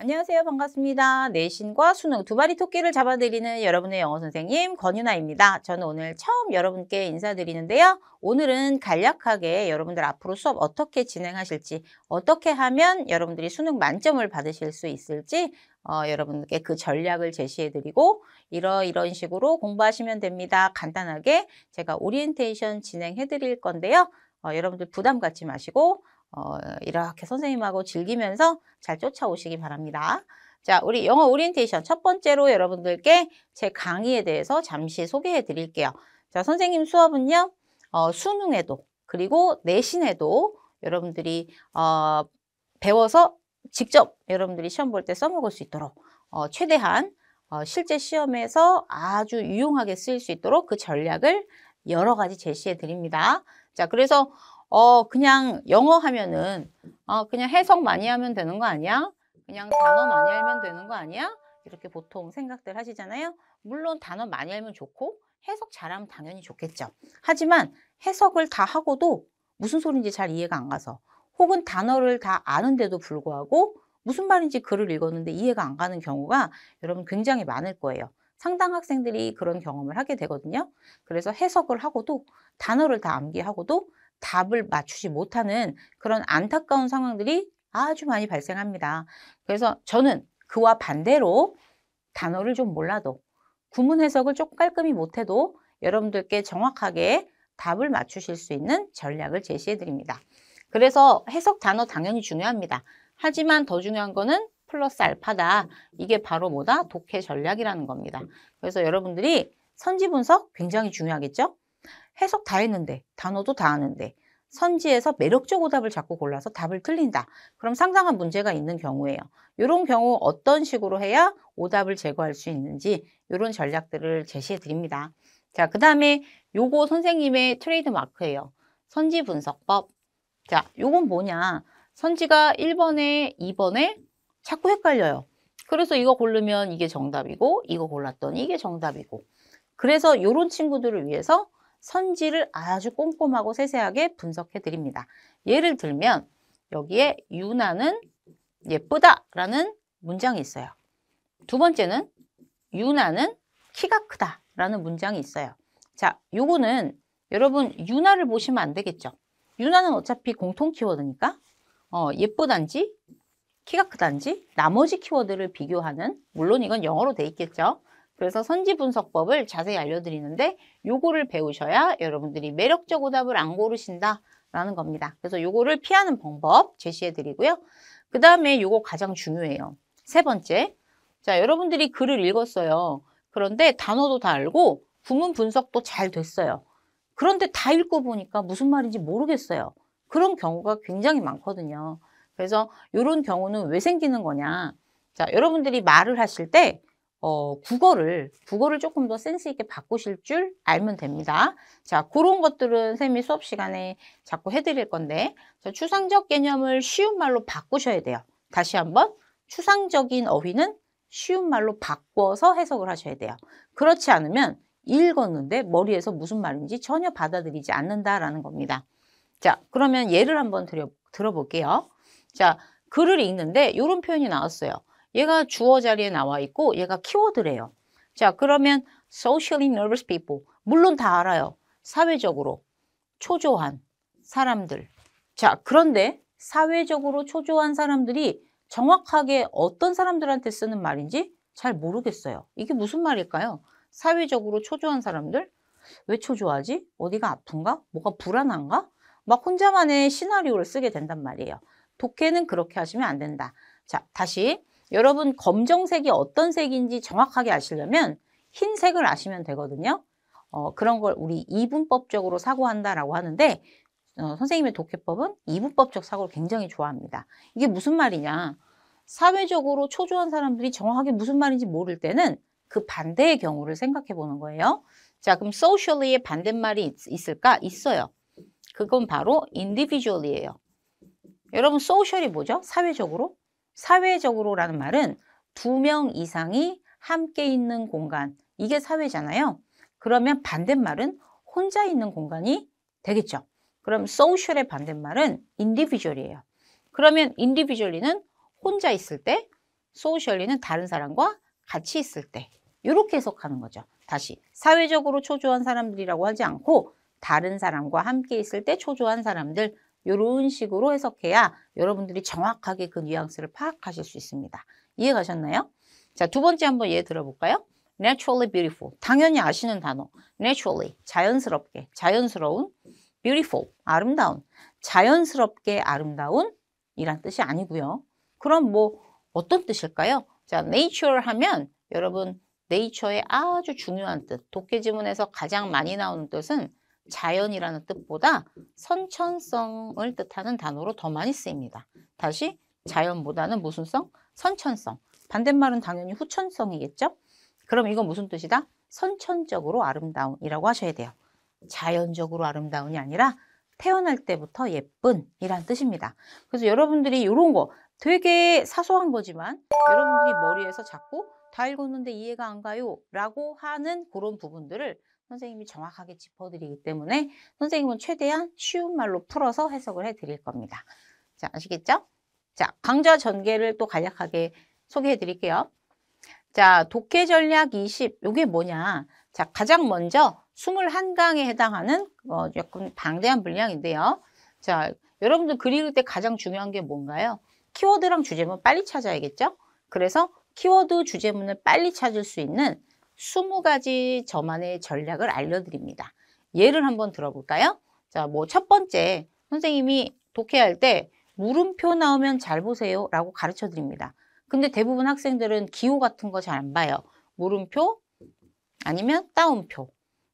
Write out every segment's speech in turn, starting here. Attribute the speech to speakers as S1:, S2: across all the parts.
S1: 안녕하세요. 반갑습니다. 내신과 수능 두 마리 토끼를 잡아드리는 여러분의 영어 선생님 권윤아입니다 저는 오늘 처음 여러분께 인사드리는데요. 오늘은 간략하게 여러분들 앞으로 수업 어떻게 진행하실지 어떻게 하면 여러분들이 수능 만점을 받으실 수 있을지 어, 여러분께 그 전략을 제시해드리고 이러 이런 식으로 공부하시면 됩니다. 간단하게 제가 오리엔테이션 진행해드릴 건데요. 어, 여러분들 부담 갖지 마시고 어, 이렇게 선생님하고 즐기면서 잘 쫓아오시기 바랍니다. 자, 우리 영어 오리엔테이션 첫 번째로 여러분들께 제 강의에 대해서 잠시 소개해 드릴게요. 자, 선생님 수업은요. 어, 수능에도 그리고 내신에도 여러분들이 어, 배워서 직접 여러분들이 시험 볼 때 써먹을 수 있도록 어, 최대한 어, 실제 시험에서 아주 유용하게 쓰일 수 있도록 그 전략을 여러 가지 제시해 드립니다. 자, 그래서 어 그냥 영어 하면은 어 그냥 해석 많이 하면 되는 거 아니야? 그냥 단어 많이 알면 되는 거 아니야? 이렇게 보통 생각들 하시잖아요. 물론 단어 많이 알면 좋고 해석 잘하면 당연히 좋겠죠. 하지만 해석을 다 하고도 무슨 소리인지 잘 이해가 안 가서 혹은 단어를 다 아는데도 불구하고 무슨 말인지 글을 읽었는데 이해가 안 가는 경우가 여러분 굉장히 많을 거예요. 상당 학생들이 그런 경험을 하게 되거든요. 그래서 해석을 하고도 단어를 다 암기하고도 답을 맞추지 못하는 그런 안타까운 상황들이 아주 많이 발생합니다. 그래서 저는 그와 반대로 단어를 좀 몰라도 구문 해석을 좀 깔끔히 못해도 여러분들께 정확하게 답을 맞추실 수 있는 전략을 제시해 드립니다. 그래서 해석 단어 당연히 중요합니다. 하지만 더 중요한 거는 플러스 알파다. 이게 바로 뭐다? 독해 전략이라는 겁니다. 그래서 여러분들이 선지 분석 굉장히 중요하겠죠? 해석 다 했는데 단어도 다 아는데 선지에서 매력적 오답을 자꾸 골라서 답을 틀린다. 그럼 상당한 문제가 있는 경우예요. 이런 경우 어떤 식으로 해야 오답을 제거할 수 있는지 이런 전략들을 제시해 드립니다. 자, 그 다음에 요거 선생님의 트레이드 마크예요. 선지 분석법. 자, 요건 뭐냐. 선지가 1번에 2번에 자꾸 헷갈려요. 그래서 이거 고르면 이게 정답이고 이거 골랐더니 이게 정답이고 그래서 요런 친구들을 위해서 선지를 아주 꼼꼼하고 세세하게 분석해 드립니다. 예를 들면 여기에 유나는 예쁘다라는 문장이 있어요. 두 번째는 유나는 키가 크다라는 문장이 있어요. 자, 요거는 여러분 유나를 보시면 안 되겠죠. 유나는 어차피 공통 키워드니까 어, 예쁘단지 키가 크단지 나머지 키워드를 비교하는 물론 이건 영어로 돼 있겠죠. 그래서 선지 분석법을 자세히 알려드리는데 요거를 배우셔야 여러분들이 매력적 오답을 안 고르신다라는 겁니다. 그래서 요거를 피하는 방법 제시해드리고요. 그 다음에 요거 가장 중요해요. 세 번째, 자 여러분들이 글을 읽었어요. 그런데 단어도 다 알고 구문 분석도 잘 됐어요. 그런데 다 읽고 보니까 무슨 말인지 모르겠어요. 그런 경우가 굉장히 많거든요. 그래서 이런 경우는 왜 생기는 거냐. 자, 여러분들이 말을 하실 때 어, 국어를, 국어를 조금 더 센스 있게 바꾸실 줄 알면 됩니다. 자, 그런 것들은 쌤이 수업 시간에 자꾸 해드릴 건데, 자, 추상적 개념을 쉬운 말로 바꾸셔야 돼요. 다시 한번, 추상적인 어휘는 쉬운 말로 바꿔서 해석을 하셔야 돼요. 그렇지 않으면 읽었는데 머리에서 무슨 말인지 전혀 받아들이지 않는다라는 겁니다. 자, 그러면 예를 한번 들여, 들어볼게요. 자, 글을 읽는데 이런 표현이 나왔어요. 얘가 주어 자리에 나와 있고 얘가 키워드래요. 자 그러면 socially nervous people 물론 다 알아요. 사회적으로 초조한 사람들. 자 그런데 사회적으로 초조한 사람들이 정확하게 어떤 사람들한테 쓰는 말인지 잘 모르겠어요. 이게 무슨 말일까요? 사회적으로 초조한 사람들? 왜 초조하지? 어디가 아픈가? 뭐가 불안한가? 막 혼자만의 시나리오를 쓰게 된단 말이에요. 독해는 그렇게 하시면 안 된다. 자, 다시 여러분 검정색이 어떤 색인지 정확하게 아시려면 흰색을 아시면 되거든요. 어, 그런 걸 우리 이분법적으로 사고한다라고 하는데 어, 선생님의 독해법은 이분법적 사고를 굉장히 좋아합니다. 이게 무슨 말이냐. 사회적으로 초조한 사람들이 정확하게 무슨 말인지 모를 때는 그 반대의 경우를 생각해 보는 거예요. 자, 그럼 socially의 반대말이 있, 을까 있어요. 그건 바로 individually예요. 여러분, social이 뭐죠? 사회적으로? 사회적으로라는 말은 두 명 이상이 함께 있는 공간, 이게 사회잖아요. 그러면 반대말은 혼자 있는 공간이 되겠죠. 그럼 소셜의 반대말은 인디비주얼이에요. 그러면 인디비주얼리는 혼자 있을 때, 소셜리는 다른 사람과 같이 있을 때 이렇게 해석하는 거죠. 다시 사회적으로 초조한 사람들이라고 하지 않고 다른 사람과 함께 있을 때 초조한 사람들 이런 식으로 해석해야 여러분들이 정확하게 그 뉘앙스를 파악하실 수 있습니다. 이해가셨나요? 자, 두 번째 한번 예 들어볼까요? naturally beautiful. 당연히 아시는 단어. naturally, 자연스럽게, 자연스러운, beautiful, 아름다운. 자연스럽게 아름다운 이란 뜻이 아니고요. 그럼 뭐 어떤 뜻일까요? 자, nature 하면 여러분 nature의 아주 중요한 뜻, 독해 지문에서 가장 많이 나오는 뜻은 자연이라는 뜻보다 선천성을 뜻하는 단어로 더 많이 쓰입니다. 다시 자연보다는 무슨 성? 선천성. 반대말은 당연히 후천성이겠죠? 그럼 이건 무슨 뜻이다? 선천적으로 아름다운이라고 하셔야 돼요. 자연적으로 아름다운이 아니라 태어날 때부터 예쁜이란 뜻입니다. 그래서 여러분들이 이런 거 되게 사소한 거지만 여러분들이 머리에서 자꾸 다 읽었는데 이해가 안 가요 라고 하는 그런 부분들을 선생님이 정확하게 짚어드리기 때문에 선생님은 최대한 쉬운 말로 풀어서 해석을 해드릴 겁니다. 자, 아시겠죠? 자, 강좌 전개를 또 간략하게 소개해드릴게요. 자, 독해 전략 20, 이게 뭐냐? 자, 가장 먼저 21강에 해당하는 어, 약간 방대한 분량인데요. 자, 여러분들 그릴 때 가장 중요한 게 뭔가요? 키워드랑 주제문 빨리 찾아야겠죠? 그래서 키워드 주제문을 빨리 찾을 수 있는 20가지 저만의 전략을 알려드립니다. 예를 한번 들어볼까요? 자, 뭐 첫 번째 선생님이 독해할 때 물음표 나오면 잘 보세요 라고 가르쳐 드립니다. 근데 대부분 학생들은 기호 같은 거 잘 안 봐요. 물음표 아니면 따옴표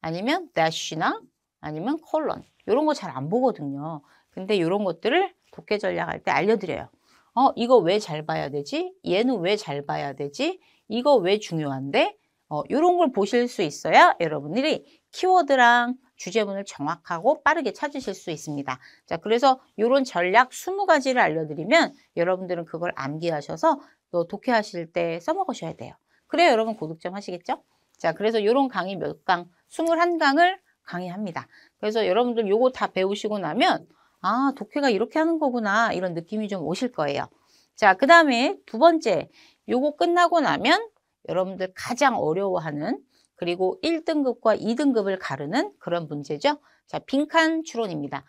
S1: 아니면 대시나 아니면 콜론 이런 거 잘 안 보거든요. 근데 이런 것들을 독해 전략할 때 알려드려요. 어, 이거 왜 잘 봐야 되지? 얘는 왜 잘 봐야 되지? 이거 왜 중요한데? 어, 이런 걸 보실 수 있어야 여러분들이 키워드랑 주제문을 정확하고 빠르게 찾으실 수 있습니다. 자, 그래서 이런 전략 20가지를 알려드리면 여러분들은 그걸 암기하셔서 또 독해하실 때 써먹으셔야 돼요. 그래야 여러분 고득점 하시겠죠? 자, 그래서 이런 강의 몇 강, 21강을 강의합니다. 그래서 여러분들 요거 다 배우시고 나면 아, 독해가 이렇게 하는 거구나 이런 느낌이 좀 오실 거예요. 자, 그 다음에 두 번째 요거 끝나고 나면 여러분들 가장 어려워하는 그리고 1등급과 2등급을 가르는 그런 문제죠. 자, 빈칸 추론입니다.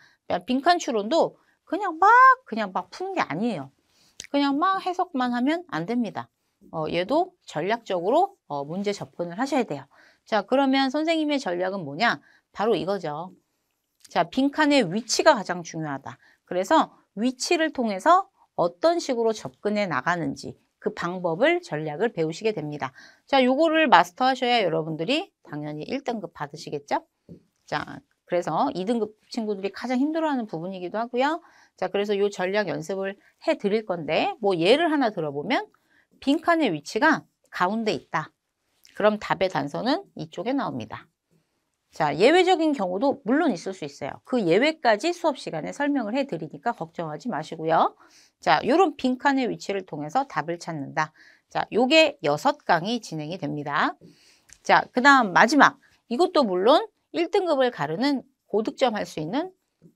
S1: 빈칸 추론도 그냥 막 그냥 막 푸는 게 아니에요. 그냥 막 해석만 하면 안 됩니다. 어, 얘도 전략적으로 어, 문제 접근을 하셔야 돼요. 자, 그러면 선생님의 전략은 뭐냐? 바로 이거죠. 자, 빈칸의 위치가 가장 중요하다. 그래서 위치를 통해서 어떤 식으로 접근해 나가는지 그 방법을 전략을 배우시게 됩니다. 자, 요거를 마스터하셔야 여러분들이 당연히 1등급 받으시겠죠? 자, 그래서 2등급 친구들이 가장 힘들어하는 부분이기도 하고요. 자, 그래서 요 전략 연습을 해 드릴 건데 뭐 예를 하나 들어보면 빈칸의 위치가 가운데 있다. 그럼 답의 단서는 이쪽에 나옵니다. 자, 예외적인 경우도 물론 있을 수 있어요. 그 예외까지 수업 시간에 설명을 해드리니까 걱정하지 마시고요. 자, 요런 빈칸의 위치를 통해서 답을 찾는다. 자, 요게 여섯 강이 진행이 됩니다. 자, 그 다음 마지막. 이것도 물론 1등급을 가르는 고득점할 수 있는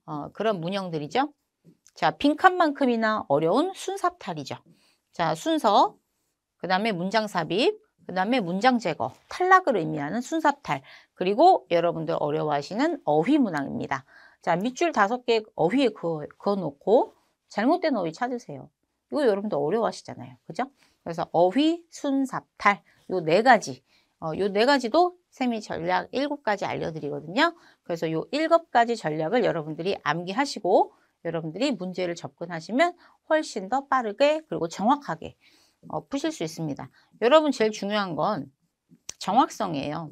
S1: 어, 그런 문형들이죠. 자, 빈칸만큼이나 어려운 순삽탈이죠. 자, 순서, 그 다음에 문장 삽입, 그 다음에 문장 제거, 탈락을 의미하는 순삽탈, 그리고 여러분들 어려워하시는 어휘 문항입니다. 자, 밑줄 다섯 개 어휘에 그어, 놓고 잘못된 어휘 찾으세요. 이거 여러분들 어려워하시잖아요. 그죠? 그래서 어휘, 순, 삽탈 요 네 가지 어, 요네 가지도 세미 전략 일곱 가지 알려드리거든요. 그래서 요 일곱 가지 전략을 여러분들이 암기하시고 여러분들이 문제를 접근하시면 훨씬 더 빠르게 그리고 정확하게 어, 푸실 수 있습니다. 여러분 제일 중요한 건 정확성이에요.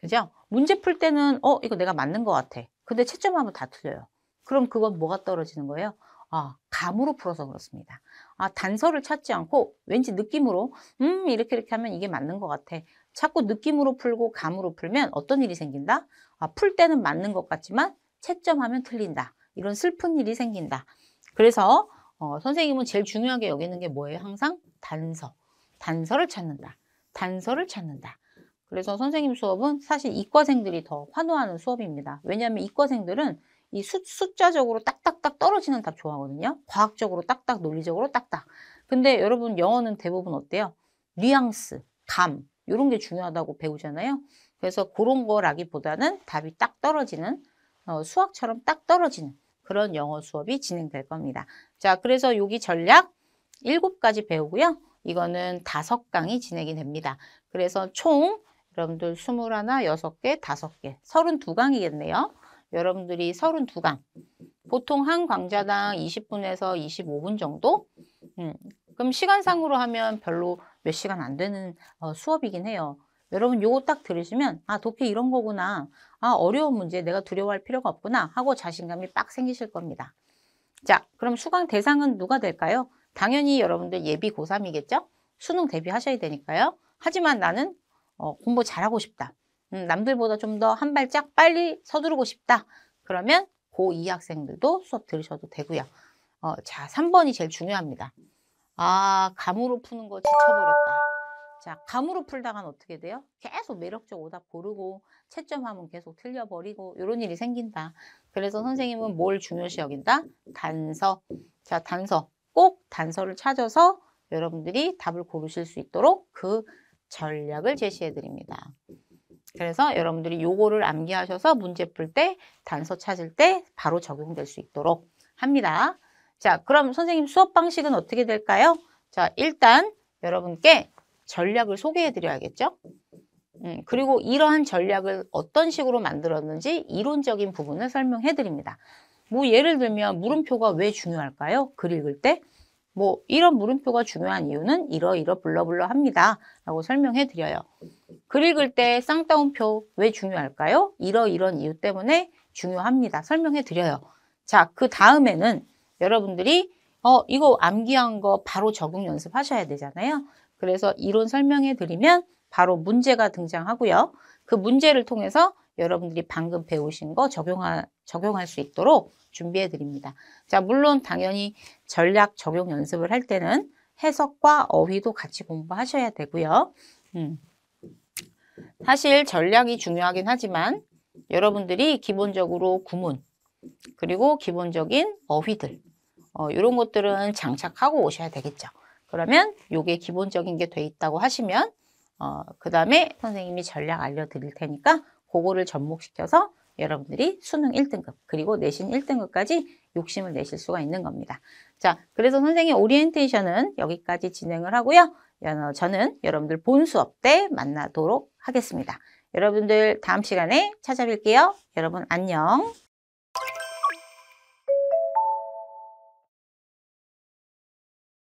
S1: 그죠? 문제 풀 때는 어 이거 내가 맞는 것 같아. 근데 채점하면 다 틀려요. 그럼 그건 뭐가 떨어지는 거예요? 아, 감으로 풀어서 그렇습니다. 아, 단서를 찾지 않고 왠지 느낌으로 음 이렇게 이렇게 하면 이게 맞는 것 같아. 자꾸 느낌으로 풀고 감으로 풀면 어떤 일이 생긴다? 아, 풀 때는 맞는 것 같지만 채점하면 틀린다. 이런 슬픈 일이 생긴다. 그래서 어, 선생님은 제일 중요하게 여기는 게 뭐예요? 항상 단서. 단서를 찾는다. 단서를 찾는다. 그래서 선생님 수업은 사실 이과생들이 더 환호하는 수업입니다. 왜냐하면 이과생들은 이 수, 숫자적으로 딱딱딱 떨어지는 답 좋아하거든요. 과학적으로 딱딱, 논리적으로 딱딱. 근데 여러분 영어는 대부분 어때요? 뉘앙스, 감 이런 게 중요하다고 배우잖아요. 그래서 그런 거라기보다는 답이 딱 떨어지는 어, 수학처럼 딱 떨어지는 그런 영어 수업이 진행될 겁니다. 자, 그래서 여기 전략 7가지 배우고요. 이거는 5강이 진행이 됩니다. 그래서 총 여러분들 21, 6개, 5개, 32강이겠네요. 여러분들이 32강. 보통 한 강좌당 20분에서 25분 정도? 음, 그럼 시간상으로 하면 별로 몇 시간 안 되는 어, 수업이긴 해요. 여러분 요거 딱 들으시면 아 도피 이런 거구나. 아 어려운 문제 내가 두려워할 필요가 없구나 하고 자신감이 빡 생기실 겁니다. 자 그럼 수강 대상은 누가 될까요? 당연히 여러분들 예비 고3이겠죠? 수능 대비하셔야 되니까요. 하지만 나는 어, 공부 잘하고 싶다. 음, 남들보다 좀 더 한 발짝 빨리 서두르고 싶다. 그러면 고2 학생들도 수업 들으셔도 되고요. 어, 자, 3번이 제일 중요합니다. 아, 감으로 푸는 거 지쳐버렸다. 자, 감으로 풀다간 어떻게 돼요? 계속 매력적 오답 고르고 채점하면 계속 틀려버리고 이런 일이 생긴다. 그래서 선생님은 뭘 중요시 여긴다? 단서. 자, 단서. 꼭 단서를 찾아서 여러분들이 답을 고르실 수 있도록 그 전략을 제시해 드립니다. 그래서 여러분들이 요거를 암기하셔서 문제 풀 때 단서 찾을 때 바로 적용될 수 있도록 합니다. 자, 그럼 선생님 수업 방식은 어떻게 될까요? 자, 일단 여러분께 전략을 소개해 드려야겠죠? 음, 그리고 이러한 전략을 어떤 식으로 만들었는지 이론적인 부분을 설명해 드립니다. 뭐 예를 들면 물음표가 왜 중요할까요? 글 읽을 때뭐 이런 물음표가 중요한 이유는 이러이러 불러불러 합니다. 라고 설명해 드려요. 글 읽을 때 쌍따옴표 왜 중요할까요? 이러이런 이유 때문에 중요합니다. 설명해 드려요. 자, 그 다음에는 여러분들이 어, 이거 암기한 거 바로 적용 연습하셔야 되잖아요. 그래서 이론 설명해 드리면 바로 문제가 등장하고요. 그 문제를 통해서 여러분들이 방금 배우신 거적용한 적용할 수 있도록 준비해 드립니다. 자, 물론 당연히 전략 적용 연습을 할 때는 해석과 어휘도 같이 공부하셔야 되고요. 음. 사실 전략이 중요하긴 하지만 여러분들이 기본적으로 구문 그리고 기본적인 어휘들 어, 이런 것들은 장착하고 오셔야 되겠죠. 그러면 이게 기본적인 게 돼 있다고 하시면 어, 그 다음에 선생님이 전략 알려드릴 테니까 그거를 접목시켜서 여러분들이 수능 1등급 그리고 내신 1등급까지 욕심을 내실 수가 있는 겁니다. 자, 그래서 선생님 오리엔테이션은 여기까지 진행을 하고요. 어, 저는 여러분들 본 수업 때 만나도록 하겠습니다. 여러분들 다음 시간에 찾아뵐게요. 여러분 안녕.